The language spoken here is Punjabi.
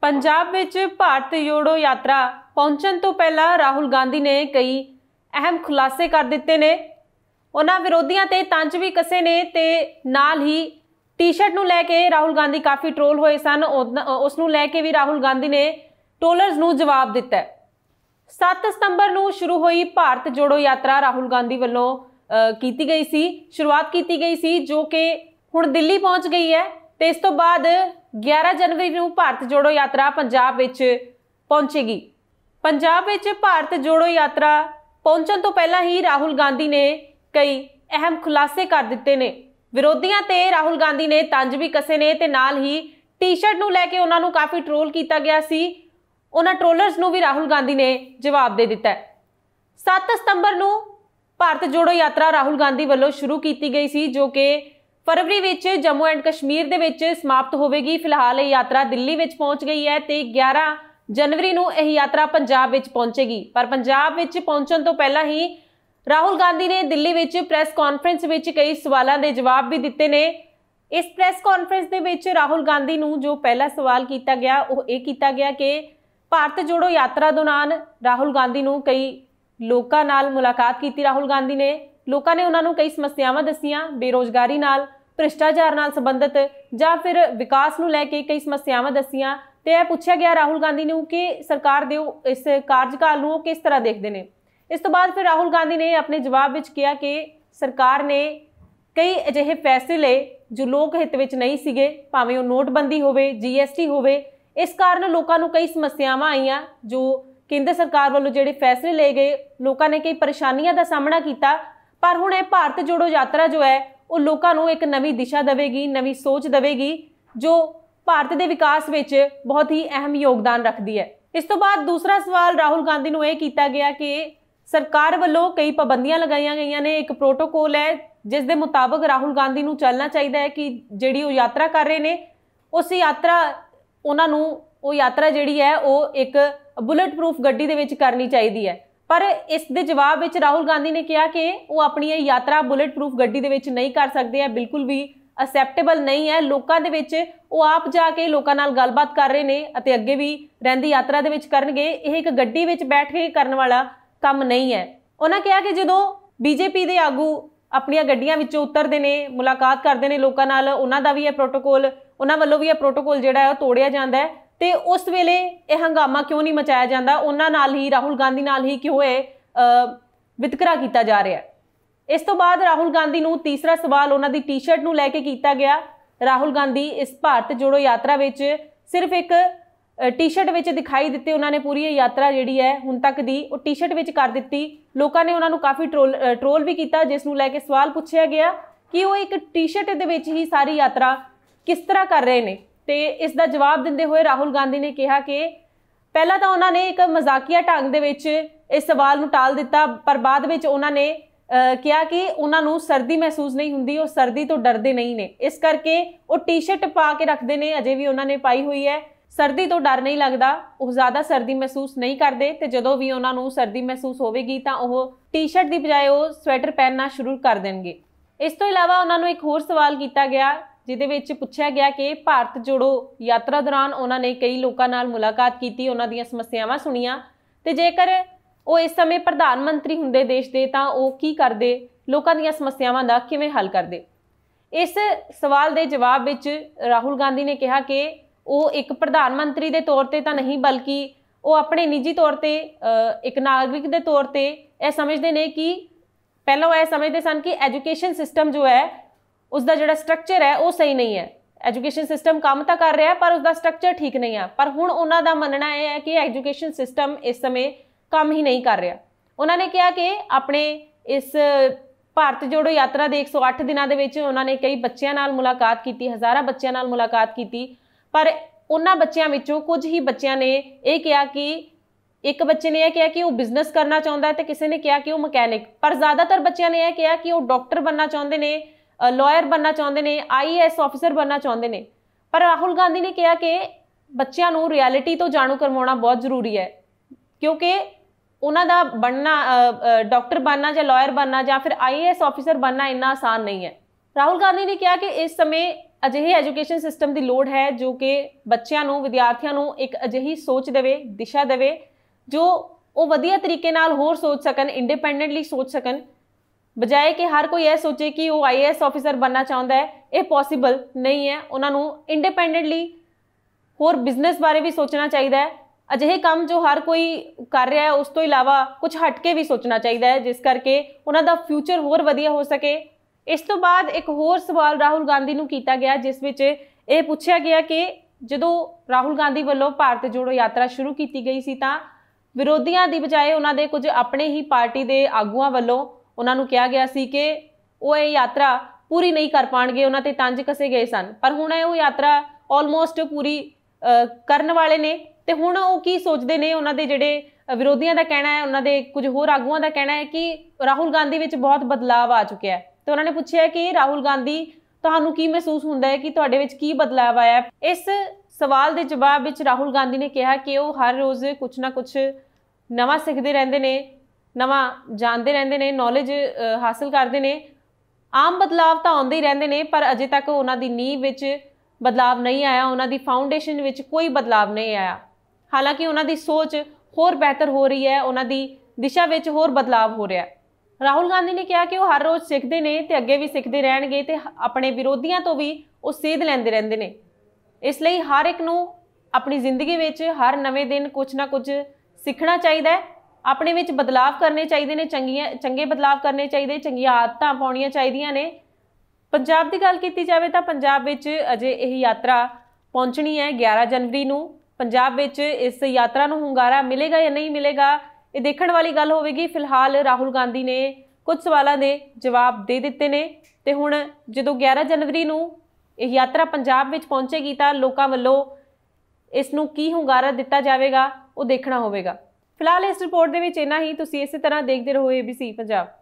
ਪੰਜਾਬ ਵਿੱਚ ਭਾਰਤ ਜੋੜੋ ਯਾਤਰਾ ਪਹੁੰਚਣ ਤੋਂ ਪਹਿਲਾਂ ਰਾਹੁਲ ਗਾਂਧੀ ਨੇ ਕਈ ਅਹਿਮ ਖੁਲਾਸੇ ਕਰ ਦਿੱਤੇ ਨੇ ਉਹਨਾਂ ਵਿਰੋਧੀਆਂ ਤੇ ਤੰਜ ਵੀ ਕਸੇ ਨੇ ਤੇ ਨਾਲ ਹੀ ਟੀ-ਸ਼ਰਟ ਨੂੰ ਲੈ ਕੇ ਰਾਹੁਲ ਗਾਂਧੀ ਕਾਫੀ ਟ੍ਰੋਲ ਹੋਏ ਸਨ ਉਸ ਨੂੰ ਲੈ ਕੇ ਵੀ ਰਾਹੁਲ ਗਾਂਧੀ ਨੇ ਟੋਲਰਸ ਨੂੰ ਜਵਾਬ ਦਿੱਤਾ 7 ਸਤੰਬਰ ਨੂੰ ਸ਼ੁਰੂ ਹੋਈ ਭਾਰਤ ਜੋੜੋ ਯਾਤਰਾ ਰਾਹੁਲ ਗਾਂਧੀ ਵੱਲੋਂ ਕੀਤੀ ਗਈ ਸੀ ਸ਼ੁਰੂਆਤ ਕੀਤੀ ਗਈ ਸੀ ਜੋ ਕਿ ਹੁਣ ਦਿੱਲੀ ਪਹੁੰਚ ਗਈ ਹੈ ਤੇ ਇਸ ਤੋਂ ਬਾਅਦ 11 ਜਨਵਰੀ ਨੂੰ ਭਾਰਤ ਜੋੜੋ ਯਾਤਰਾ ਪੰਜਾਬ ਵਿੱਚ ਪਹੁੰਚੇਗੀ ਪੰਜਾਬ ਵਿੱਚ ਭਾਰਤ ਜੋੜੋ ਯਾਤਰਾ ਪਹੁੰਚਣ ਤੋਂ ਪਹਿਲਾਂ ਹੀ ਰਾਹੁਲ ਗਾਂਧੀ ਨੇ ਕਈ ਅਹਿਮ ਖੁਲਾਸੇ ਕਰ ਦਿੱਤੇ ਨੇ ਵਿਰੋਧੀਆਂ ਤੇ ਰਾਹੁਲ ਗਾਂਧੀ ਨੇ ਤੰਜ ਵੀ ਕਸੇ ਨੇ ਤੇ ਨਾਲ ਹੀ ਟੀ-ਸ਼ਰਟ ਨੂੰ ਲੈ ਕੇ ਉਹਨਾਂ ਨੂੰ ਕਾਫੀ ਟ੍ਰੋਲ ਕੀਤਾ ਗਿਆ ਸੀ ਉਹਨਾਂ ਟ੍ਰੋਲਰਸ ਨੂੰ ਵੀ ਰਾਹੁਲ ਗਾਂਧੀ ਨੇ ਜਵਾਬ ਦੇ ਦਿੱਤਾ 7 ਸਤੰਬਰ ਨੂੰ ਭਾਰਤ ਜੋੜੋ ਯਾਤਰਾ ਰਾਹੁਲ ਗਾਂਧੀ ਵੱਲੋਂ ਸ਼ੁਰੂ ਕੀਤੀ ਗਈ ਸੀ ਜੋ ਕਿ ਫਰਵਰੀ ਵਿੱਚ ਜੰਮੂ ਐਂਡ ਕਸ਼ਮੀਰ ਦੇ ਵਿੱਚ ਸਮਾਪਤ ਹੋਵੇਗੀ ਫਿਲਹਾਲ ਇਹ ਯਾਤਰਾ ਦਿੱਲੀ ਵਿੱਚ ਪਹੁੰਚ ਗਈ ਹੈ ਤੇ 11 ਜਨਵਰੀ ਨੂੰ ਇਹ ਯਾਤਰਾ ਪੰਜਾਬ ਵਿੱਚ ਪਹੁੰਚੇਗੀ ਪਰ ਪੰਜਾਬ ਵਿੱਚ ਪਹੁੰਚਣ ਤੋਂ ਪਹਿਲਾਂ ਹੀ ਰਾਹੁਲ ਗਾਂਧੀ ਨੇ ਦਿੱਲੀ ਵਿੱਚ ਪ੍ਰੈਸ ਕਾਨਫਰੰਸ ਵਿੱਚ ਕਈ ਸਵਾਲਾਂ ਦੇ ਜਵਾਬ ਵੀ ਦਿੱਤੇ ਨੇ ਇਸ ਪ੍ਰੈਸ ਕਾਨਫਰੰਸ ਦੇ ਵਿੱਚ ਰਾਹੁਲ ਗਾਂਧੀ ਨੂੰ ਜੋ ਪਹਿਲਾ ਸਵਾਲ ਕੀਤਾ ਗਿਆ ਉਹ ਇਹ ਕੀਤਾ ਗਿਆ ਕਿ ਭਾਰਤ ਜੋੜੋ ਯਾਤਰਾ ਦੌਰਾਨ ਰਾਹੁਲ ਗਾਂਧੀ ਨੂੰ ਕਈ ਲੋਕਾਂ ਨਾਲ ਮੁਲਾਕਾਤ ਕੀਤੀ ਰਾਹੁਲ ਗਾਂਧੀ ਨੇ ਲੋਕਾਂ ਨੇ ਉਹਨਾਂ ਨੂੰ ਕਈ ਸਮੱਸਿਆਵਾਂ ਦੱਸੀਆਂ ਬੇਰੋਜ਼ਗਾਰੀ ਨਾਲ ਭ੍ਰਿਸ਼ਟਾਚਾਰ ਨਾਲ ਸੰਬੰਧਿਤ ਜਾਂ ਫਿਰ ਵਿਕਾਸ ਨੂੰ ਲੈ ਕੇ ਕਈ ਸਮੱਸਿਆਵਾਂ ਦੱਸੀਆਂ ਤੇ ਇਹ ਪੁੱਛਿਆ ਗਿਆ ਰਾਹੁਲ ਗਾਂਧੀ ਨੂੰ ਕਿ ਸਰਕਾਰ ਦੇ ਇਸ ਕਾਰਜਕਾਲ ਨੂੰ ਕਿਸ ਤਰ੍ਹਾਂ ਦੇਖਦੇ ਨੇ ਇਸ ਤੋਂ ਬਾਅਦ ਫਿਰ ਰਾਹੁਲ ਗਾਂਧੀ ਨੇ ਆਪਣੇ ਜਵਾਬ ਵਿੱਚ ਕਿਹਾ ਕਿ ਸਰਕਾਰ ਨੇ ਕਈ ਅਜਿਹੇ ਫੈਸਲੇ ਲਏ ਜੋ ਲੋਕ ਹਿੱਤ ਵਿੱਚ ਨਹੀਂ ਸੀਗੇ ਭਾਵੇਂ ਉਹ ਨੋਟਬੰਦੀ ਹੋਵੇ ਜੀਐਸਟੀ ਹੋਵੇ ਇਸ ਕਾਰਨ ਲੋਕਾਂ ਨੂੰ ਕਈ ਸਮੱਸਿਆਵਾਂ ਆਈਆਂ ਜੋ ਕੇਂਦਰ ਸਰਕਾਰ ਵੱਲੋਂ ਜਿਹੜੇ ਫੈਸਲੇ ਲਏ ਗਏ ਲੋਕਾਂ ਨੇ ਕਈ ਪਰੇਸ਼ਾਨੀਆਂ ਦਾ ਸਾਹਮਣਾ ਕੀਤਾ ਪਰ ਹੁਣ ਇਹ ਭਾਰਤ ਜੋੜੋ ਯਾਤਰਾ ਜੋ ਹੈ ਉਹ ਲੋਕਾਂ ਨੂੰ ਇੱਕ ਨਵੀਂ ਦਿਸ਼ਾ ਦੇਵੇਗੀ ਨਵੀਂ ਸੋਚ ਦੇਵੇਗੀ ਜੋ ਭਾਰਤ ਦੇ ਵਿਕਾਸ ਵਿੱਚ ਬਹੁਤ ਹੀ ਅਹਿਮ ਯੋਗਦਾਨ ਰੱਖਦੀ ਹੈ ਇਸ ਤੋਂ ਬਾਅਦ ਦੂਸਰਾ ਸਵਾਲ ਰਾਹੁਲ ਗਾਂਧੀ ਨੂੰ ਇਹ ਕੀਤਾ ਗਿਆ ਕਿ ਸਰਕਾਰ ਵੱਲੋਂ ਕਈ ਪਾਬੰਦੀਆਂ ਲਗਾਈਆਂ ਗਈਆਂ ਨੇ ਇੱਕ ਪ੍ਰੋਟੋਕੋਲ ਹੈ ਜਿਸ ਦੇ ਮੁਤਾਬਕ ਰਾਹੁਲ ਗਾਂਧੀ ਨੂੰ ਚੱਲਣਾ ਚਾਹੀਦਾ ਹੈ ਕਿ ਜਿਹੜੀ ਉਹ ਯਾਤਰਾ ਕਰ ਰਹੇ ਨੇ ਉਸ ਯਾਤਰਾ ਉਹਨਾਂ ਨੂੰ ਉਹ ਯਾਤਰਾ ਜਿਹੜੀ ਹੈ ਉਹ ਇੱਕ ਬੁਲੇਟ ਪ੍ਰੂਫ ਗੱਡੀ ਦੇ ਵਿੱਚ ਕਰਨੀ ਚਾਹੀਦੀ ਹੈ ਪਰ ਇਸ ਦੇ ਜਵਾਬ ਵਿੱਚ ਰਾਹੁਲ ਗਾਂਧੀ ਨੇ ਕਿਹਾ ਕਿ ਉਹ ਆਪਣੀ ਇਹ ਯਾਤਰਾ ਬੁਲੇਟ ਪ੍ਰੂਫ ਗੱਡੀ ਦੇ ਵਿੱਚ ਨਹੀਂ ਕਰ ਸਕਦੇ ਆ ਬਿਲਕੁਲ ਵੀ ਅਸੈਪਟੇਬਲ ਨਹੀਂ ਹੈ ਲੋਕਾਂ ਦੇ ਵਿੱਚ ਉਹ ਆਪ ਜਾ ਕੇ ਲੋਕਾਂ ਨਾਲ ਗੱਲਬਾਤ ਕਰ ਰਹੇ ਨੇ ਅਤੇ ਅੱਗੇ ਵੀ ਰਹਿੰਦੀ ਯਾਤਰਾ ਦੇ ਵਿੱਚ ਕਰਨਗੇ ਇਹ ਇੱਕ ਗੱਡੀ ਵਿੱਚ ਬੈਠ ਕੇ ਕਰਨ ਵਾਲਾ ਕੰਮ ਨਹੀਂ ਹੈ ਉਹਨਾਂ ਕਿਹਾ ਕਿ ਜਦੋਂ ਬੀਜੇਪੀ ਦੇ ਆਗੂ ਆਪਣੀਆਂ ਗੱਡੀਆਂ ਵਿੱਚੋਂ ਉਤਰਦੇ ਨੇ ਮੁਲਾਕਾਤ ਕਰਦੇ ਨੇ ਲੋਕਾਂ ਨਾਲ ਉਹਨਾਂ ਦਾ ਵੀ ਇਹ ਪ੍ਰੋਟੋਕੋਲ ਉਹਨਾਂ ਵੱਲੋਂ ਵੀ ਇਹ ਪ੍ਰੋਟੋਕੋਲ ਜਿਹੜਾ ਹੈ ਉਹ ਤੋੜਿਆ ਜਾਂਦਾ ਹੈ ਤੇ ਉਸ ਵੇਲੇ ਇਹ ਹੰਗਾਮਾ ਕਿਉਂ ਨਹੀਂ ਮਚਾਇਆ ਜਾਂਦਾ ਉਹਨਾਂ ਨਾਲ ਹੀ ਰਾਹੁਲ ਗਾਂਧੀ ਨਾਲ ਹੀ ਕਿਉਂ ਇਹ ਵਿਤਕਰਾ ਕੀਤਾ ਜਾ ਰਿਹਾ ਇਸ ਤੋਂ ਬਾਅਦ ਰਾਹੁਲ ਗਾਂਧੀ ਨੂੰ ਤੀਸਰਾ ਸਵਾਲ ਉਹਨਾਂ ਦੀ ਟੀ-ਸ਼ਰਟ ਨੂੰ ਲੈ ਕੇ ਕੀਤਾ ਗਿਆ ਰਾਹੁਲ ਗਾਂਧੀ ਇਸ ਭਾਰਤ ਜੋੜੋ ਯਾਤਰਾ ਵਿੱਚ ਸਿਰਫ ਇੱਕ ਟੀ-ਸ਼ਰਟ ਵਿੱਚ ਦਿਖਾਈ ਦਿੱਤੇ ਉਹਨਾਂ ਨੇ ਪੂਰੀ ਯਾਤਰਾ ਜਿਹੜੀ ਹੈ ਹੁਣ ਤੱਕ ਦੀ ਉਹ ਟੀ-ਸ਼ਰਟ ਵਿੱਚ ਕਰ ਦਿੱਤੀ ਲੋਕਾਂ ਨੇ ਉਹਨਾਂ ਨੂੰ ਕਾਫੀ ਟ੍ਰੋਲ ਵੀ ਕੀਤਾ ਜਿਸ ਨੂੰ ਲੈ ਕੇ ਸਵਾਲ ਪੁੱਛਿਆ ਗਿਆ ਕਿ ਉਹ ਇੱਕ ਟੀ-ਸ਼ਰਟ ਦੇ ਵਿੱਚ ਹੀ ਸਾਰੀ ਯਾਤਰਾ ਕਿਸ ਤਰ੍ਹਾਂ ਕਰ ਰਹੇ ਨੇ ਤੇ ਇਸ ਦਾ ਜਵਾਬ ਦਿੰਦੇ ਹੋਏ ਰਾਹੁਲ ਗਾਂਧੀ ਨੇ ਕਿਹਾ ਕਿ ਪਹਿਲਾਂ ਤਾਂ ਉਹਨਾਂ ਨੇ ਇੱਕ ਮਜ਼ਾਕੀਆ ਢੰਗ ਦੇ ਵਿੱਚ ਇਸ ਸਵਾਲ ਨੂੰ ਟਾਲ ਦਿੱਤਾ ਪਰ ਬਾਅਦ ਵਿੱਚ ਉਹਨਾਂ ਨੇ ਕਿਹਾ ਕਿ ਉਹਨਾਂ ਨੂੰ ਸਰਦੀ ਮਹਿਸੂਸ ਨਹੀਂ ਹੁੰਦੀ ਉਹ ਸਰਦੀ ਤੋਂ ਡਰਦੇ ਨਹੀਂ ਨੇ ਇਸ ਕਰਕੇ ਉਹ ਟੀ-ਸ਼ਰਟ ਪਾ ਕੇ ਰੱਖਦੇ ਨੇ ਅਜੇ ਵੀ ਉਹਨਾਂ ਨੇ ਪਾਈ ਹੋਈ ਹੈ ਸਰਦੀ ਤੋਂ ਡਰ ਨਹੀਂ ਲੱਗਦਾ ਉਹ ਜ਼ਿਆਦਾ ਸਰਦੀ ਮਹਿਸੂਸ ਨਹੀਂ ਕਰਦੇ ਤੇ ਜਦੋਂ ਵੀ ਉਹਨਾਂ ਨੂੰ ਸਰਦੀ ਮਹਿਸੂਸ ਹੋਵੇਗੀ ਤਾਂ ਉਹ ਟੀ-ਸ਼ਰਟ ਦੀ ਬਜਾਏ ਉਹ ਸਵੈਟਰ ਪਹਿਨਣਾ ਸ਼ੁਰੂ ਕਰ ਦੇਣਗੇ ਇਸ ਤੋਂ ਇਲਾਵਾ ਉਹਨਾਂ ਨੂੰ ਇੱਕ ਹੋਰ ਸਵਾਲ ਕੀਤਾ ਗਿਆ ਜਿਹਦੇ ਵਿੱਚ ਪੁੱਛਿਆ ਗਿਆ ਕਿ ਭਾਰਤ ਜੋੜੋ ਯਾਤਰਾ ਦੌਰਾਨ ਉਹਨਾਂ ਨੇ ਕਈ ਲੋਕਾਂ ਨਾਲ ਮੁਲਾਕਾਤ ਕੀਤੀ ਉਹਨਾਂ ਦੀਆਂ ਸਮੱਸਿਆਵਾਂ ਸੁਣੀਆਂ ਤੇ ਜੇਕਰ ਉਹ ਇਸ ਸਮੇਂ ਪ੍ਰਧਾਨ ਮੰਤਰੀ ਹੁੰਦੇ ਦੇਸ਼ ਦੇ ਤਾਂ ਉਹ ਕੀ ਕਰਦੇ ਲੋਕਾਂ ਦੀਆਂ ਸਮੱਸਿਆਵਾਂ ਦਾ ਕਿਵੇਂ ਹੱਲ ਕਰਦੇ ਇਸ ਸਵਾਲ ਦੇ ਜਵਾਬ ਵਿੱਚ ਰਾਹੁਲ ਗਾਂਧੀ ਨੇ ਕਿਹਾ ਕਿ ਉਹ ਇੱਕ ਪ੍ਰਧਾਨ ਮੰਤਰੀ ਦੇ ਤੌਰ ਤੇ ਤਾਂ ਨਹੀਂ ਬਲਕਿ ਉਹ ਆਪਣੇ ਨਿੱਜੀ ਤੌਰ ਤੇ ਇੱਕ ਨਾਗਰਿਕ ਦੇ ਤੌਰ ਤੇ ਇਹ ਸਮਝਦੇ ਨੇ ਕਿ ਪਹਿਲਾਂ ਉਹ ਇਹ ਸਮਝਦੇ ਸਨ ਕਿ ਐਜੂਕੇਸ਼ਨ ਸਿਸਟਮ ਜੋ ਹੈ ਉਸ ਦਾ ਜਿਹੜਾ ਸਟਰਕਚਰ ਹੈ ਉਹ ਸਹੀ ਨਹੀਂ ਹੈ ਐਜੂਕੇਸ਼ਨ ਸਿਸਟਮ ਕੰਮ ਤਾਂ ਕਰ ਰਿਹਾ ਪਰ ਉਸ ਦਾ ਸਟਰਕਚਰ ਠੀਕ ਨਹੀਂ ਆ ਪਰ ਹੁਣ ਉਹਨਾਂ ਦਾ ਮੰਨਣਾ ਇਹ ਹੈ ਕਿ ਐਜੂਕੇਸ਼ਨ ਸਿਸਟਮ ਇਸ ਸਮੇਂ ਕੰਮ ਹੀ ਨਹੀਂ ਕਰ ਰਿਹਾ ਉਹਨਾਂ ਨੇ ਕਿਹਾ ਕਿ ਆਪਣੇ ਇਸ ਭਾਰਤ ਜੋੜੋ ਯਾਤਰਾ ਦੇ 108 ਦਿਨਾਂ ਦੇ ਵਿੱਚ ਉਹਨਾਂ ਨੇ ਕਈ ਬੱਚਿਆਂ ਨਾਲ ਮੁਲਾਕਾਤ ਕੀਤੀ ਹਜ਼ਾਰਾਂ ਬੱਚਿਆਂ ਨਾਲ ਮੁਲਾਕਾਤ ਕੀਤੀ ਪਰ ਉਹਨਾਂ ਬੱਚਿਆਂ ਵਿੱਚੋਂ ਕੁਝ ਹੀ ਬੱਚਿਆਂ ਨੇ ਇਹ ਕਿਹਾ ਕਿ ਇੱਕ ਬੱਚੇ ਨੇ ਇਹ ਕਿਹਾ ਕਿ ਉਹ ਬਿਜ਼ਨਸ ਕਰਨਾ ਚਾਹੁੰਦਾ ਹੈ ਤੇ ਕਿਸੇ ਨੇ ਕਿਹਾ ਕਿ ਉਹ ਮਕੈਨਿਕ ਪਰ ਜ਼ਿਆਦਾਤਰ ਬੱਚਿਆਂ ਨੇ ਇਹ ਕਿਹਾ ਕਿ ਉਹ ਡਾਕਟਰ ਬੰਨਾ ਚਾਹੁੰਦੇ ਨੇ ਲਾਇਰ ਬੰਨਾ ਚਾਹੁੰਦੇ ਨੇ ਆਈਐਸ ਅਫਸਰ ਬੰਨਾ ਚਾਹੁੰਦੇ ਨੇ ਪਰ ਰਾਹੁਲ ਗਾਂਧੀ ਨੇ ਕਿਹਾ ਕਿ ਬੱਚਿਆਂ ਨੂੰ ਰਿਐਲਿਟੀ ਤੋਂ ਜਾਣੂ ਕਰਵਾਉਣਾ ਬਹੁਤ ਜ਼ਰੂਰੀ ਹੈ ਕਿਉਂਕਿ ਉਹਨਾਂ ਦਾ ਬੰਨਾ ਡਾਕਟਰ ਬੰਨਾ ਜਾਂ ਲਾਇਰ ਬੰਨਾ ਜਾਂ ਫਿਰ ਆਈਐਸ ਅਫਸਰ ਬੰਨਾ ਇੰਨਾ ਆਸਾਨ ਨਹੀਂ ਹੈ ਰਾਹੁਲ ਗਾਂਧੀ ਨੇ ਕਿਹਾ ਕਿ ਇਸ ਸਮੇਂ ਅਜਿਹੇ ਐਜੂਕੇਸ਼ਨ ਸਿਸਟਮ ਦੀ ਲੋੜ ਹੈ ਜੋ ਕਿ ਬੱਚਿਆਂ ਨੂੰ ਵਿਦਿਆਰਥੀਆਂ ਨੂੰ ਇੱਕ ਅਜਿਹੀ ਸੋਚ ਦੇਵੇ ਦਿਸ਼ਾ ਦੇਵੇ ਜੋ ਉਹ ਵਧੀਆ ਤਰੀਕੇ ਨਾਲ ਹੋਰ ਸੋਚ ਸਕਣ ਇੰਡੀਪੈਂਡੈਂਟਲੀ ਸੋਚ ਸਕਣ ਬਜਾਏ ਕਿ ਹਰ ਕੋਈ ਇਹ ਸੋਚੇ ਕਿ ਉਹ ਆਈਐਸ ਆਫੀਸਰ ਬੰਨਾ ਚਾਹੁੰਦਾ ਹੈ ਇਹ ਪੋਸੀਬਲ ਨਹੀਂ ਹੈ ਉਹਨਾਂ ਨੂੰ ਇੰਡੀਪੈਂਡੈਂਟਲੀ ਹੋਰ ਬਿਜ਼ਨਸ ਬਾਰੇ ਵੀ ਸੋਚਣਾ ਚਾਹੀਦਾ ਹੈ ਅਜਿਹੇ ਕੰਮ ਜੋ ਹਰ ਕੋਈ ਕਰ ਰਿਹਾ ਹੈ ਉਸ ਤੋਂ ਇਲਾਵਾ ਕੁਝ ਹਟ ਕੇ ਵੀ ਸੋਚਣਾ ਚਾਹੀਦਾ ਹੈ ਜਿਸ ਕਰਕੇ ਉਹਨਾਂ ਦਾ ਫਿਊਚਰ ਹੋਰ ਵਧੀਆ ਹੋ ਸਕੇ ਇਸ ਤੋਂ ਬਾਅਦ ਇੱਕ ਹੋਰ ਸਵਾਲ ਰਾਹੁਲ ਗਾਂਧੀ ਨੂੰ ਕੀਤਾ ਗਿਆ ਜਿਸ ਵਿੱਚ ਇਹ ਪੁੱਛਿਆ ਗਿਆ ਕਿ ਜਦੋਂ ਰਾਹੁਲ ਗਾਂਧੀ ਵੱਲੋਂ ਭਾਰਤ ਜੋੜੋ ਯਾਤਰਾ ਸ਼ੁਰੂ ਕੀਤੀ ਗਈ ਸੀ ਤਾਂ ਵਿਰੋਧੀਆਂ ਦੀ ਬਜਾਏ ਉਹਨਾਂ ਦੇ ਕੁਝ ਆਪਣੇ ਹੀ ਪਾਰਟੀ ਦੇ ਆਗੂਆਂ ਵੱਲੋਂ ਉਹਨਾਂ ਨੂੰ ਕਿਹਾ ਗਿਆ ਸੀ ਕਿ ਉਹ ਇਹ ਯਾਤਰਾ ਪੂਰੀ ਨਹੀਂ ਕਰ ਪਾਣਗੇ ਉਹਨਾਂ ਤੇ ਤੰਜ ਕਸੇ ਗਏ ਸਨ ਪਰ ਹੁਣ ਇਹ ਉਹ ਯਾਤਰਾ ਆਲਮੋਸਟ ਪੂਰੀ ਕਰਨ ਵਾਲੇ ਨੇ ਤੇ ਹੁਣ ਉਹ ਕੀ ਸੋਚਦੇ ਨੇ ਉਹਨਾਂ ਦੇ ਜਿਹੜੇ ਵਿਰੋਧੀਆਂ ਦਾ ਕਹਿਣਾ ਹੈ ਉਹਨਾਂ ਦੇ ਕੁਝ ਹੋਰ ਆਗੂਆਂ ਦਾ ਕਹਿਣਾ ਹੈ ਕਿ ਰਾਹੁਲ ਗਾਂਧੀ ਵਿੱਚ ਬਹੁਤ ਬਦਲਾਅ ਆ ਚੁੱਕਿਆ ਹੈ ਤੇ ਉਹਨਾਂ ਨੇ ਪੁੱਛਿਆ ਕਿ ਰਾਹੁਲ ਗਾਂਧੀ ਤੁਹਾਨੂੰ ਕੀ ਮਹਿਸੂਸ ਹੁੰਦਾ ਹੈ ਕਿ ਤੁਹਾਡੇ ਵਿੱਚ ਕੀ ਬਦਲਾਅ ਆਇਆ ਇਸ ਸਵਾਲ ਦੇ ਜਵਾਬ ਵਿੱਚ ਰਾਹੁਲ ਗਾਂਧੀ ਨੇ ਕਿਹਾ ਕਿ ਉਹ ਹਰ ਰੋਜ਼ ਕੁਝ ਨਾ ਕੁਝ ਨਵਾਂ ਸਿੱਖਦੇ ਰਹਿੰਦੇ ਨੇ ਨਵਾਂ ਜਾਣਦੇ ਰਹਿੰਦੇ ਨੇ ਨੌਲੇਜ ਹਾਸਲ ਕਰਦੇ ਨੇ ਆਮ ਬਦਲਾਵ ਤਾਂ ਆਉਂਦੇ ਹੀ ਰਹਿੰਦੇ ਨੇ ਪਰ ਅਜੇ ਤੱਕ ਉਹਨਾਂ ਦੀ ਨੀਂਹ ਵਿੱਚ ਬਦਲਾਵ ਨਹੀਂ ਆਇਆ ਉਹਨਾਂ ਦੀ ਫਾਊਂਡੇਸ਼ਨ ਵਿੱਚ ਕੋਈ ਬਦਲਾਵ ਨਹੀਂ ਆਇਆ ਹਾਲਾਂਕਿ ਉਹਨਾਂ ਦੀ ਸੋਚ ਹੋਰ ਬਿਹਤਰ ਹੋ ਰਹੀ ਹੈ ਉਹਨਾਂ ਦੀ ਦਿਸ਼ਾ ਵਿੱਚ ਹੋਰ ਬਦਲਾਵ ਹੋ ਰਿਹਾ ਹੈ ਰਾਹੁਲ ਗਾਂਧੀ ਨੇ ਕਿਹਾ ਕਿ ਉਹ ਹਰ ਰੋਜ਼ ਸਿੱਖਦੇ ਨੇ ਤੇ ਅੱਗੇ ਵੀ ਸਿੱਖਦੇ ਰਹਿਣਗੇ ਤੇ ਆਪਣੇ ਵਿਰੋਧੀਆਂ ਤੋਂ ਵੀ ਉਹ ਸੇਧ ਲੈਂਦੇ ਰਹਿੰਦੇ ਨੇ ਇਸ ਲਈ ਹਰ ਇੱਕ ਨੂੰ ਆਪਣੀ ਜ਼ਿੰਦਗੀ ਵਿੱਚ ਹਰ ਨਵੇਂ ਦਿਨ ਕੁਝ ਨਾ ਕੁਝ ਸਿੱਖਣਾ ਚਾਹੀਦਾ ਹੈ ਆਪਣੇ ਵਿੱਚ ਬਦਲਾਅ ਕਰਨੇ ਚਾਹੀਦੇ ਨੇ ਚੰਗੀਆਂ ਚੰਗੇ ਬਦਲਾਅ ਕਰਨੇ ਚਾਹੀਦੇ ਚੰਗੀਆਂ ਆਦਤਾਂ ਪਾਉਣੀਆਂ ਚਾਹੀਦੀਆਂ ਨੇ ਪੰਜਾਬ ਦੀ ਗੱਲ ਕੀਤੀ ਜਾਵੇ ਤਾਂ ਪੰਜਾਬ ਵਿੱਚ ਅਜੇ ਇਹ ਯਾਤਰਾ ਪਹੁੰਚਣੀ ਹੈ 11 ਜਨਵਰੀ ਨੂੰ ਪੰਜਾਬ ਵਿੱਚ ਇਸ ਯਾਤਰਾ ਨੂੰ ਹੁੰਗਾਰਾ ਮਿਲੇਗਾ ਜਾਂ ਨਹੀਂ ਮਿਲੇਗਾ ਇਹ ਦੇਖਣ ਵਾਲੀ ਗੱਲ ਹੋਵੇਗੀ ਫਿਲਹਾਲ ਰਾਹੁਲ ਗਾਂਧੀ ਨੇ ਕੁਝ ਸਵਾਲਾਂ ਦੇ ਜਵਾਬ ਦੇ ਦਿੱਤੇ ਨੇ ਤੇ ਹੁਣ ਜਦੋਂ 11 ਜਨਵਰੀ ਨੂੰ ਇਹ ਯਾਤਰਾ ਪੰਜਾਬ ਵਿੱਚ ਪਹੁੰਚੇਗੀ ਤਾਂ ਲੋਕਾਂ ਵੱਲੋਂ ਇਸ ਨੂੰ ਕੀ ਹੁੰਗਾਰਾ ਦਿੱਤਾ ਜਾਵੇਗਾ ਉਹ ਦੇਖਣਾ ਹੋਵੇਗਾ ਫਿਲਹਾਲ ਇਸ ਰਿਪੋਰਟ ਦੇ ਵਿੱਚ ਇਨਾ ਹੀ ਤੁਸੀਂ ਇਸੇ ਤਰ੍ਹਾਂ ਦੇਖਦੇ ਰਹੋ ABC ਪੰਜਾਬ